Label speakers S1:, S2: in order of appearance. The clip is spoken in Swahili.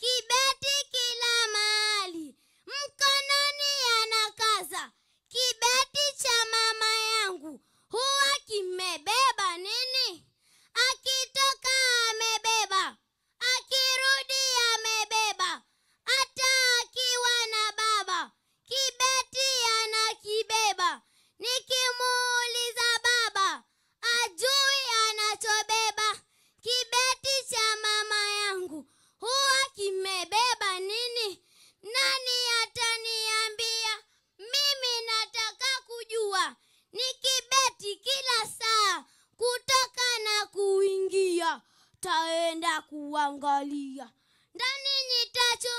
S1: Keep back! taenda kuangalia ndani nitacho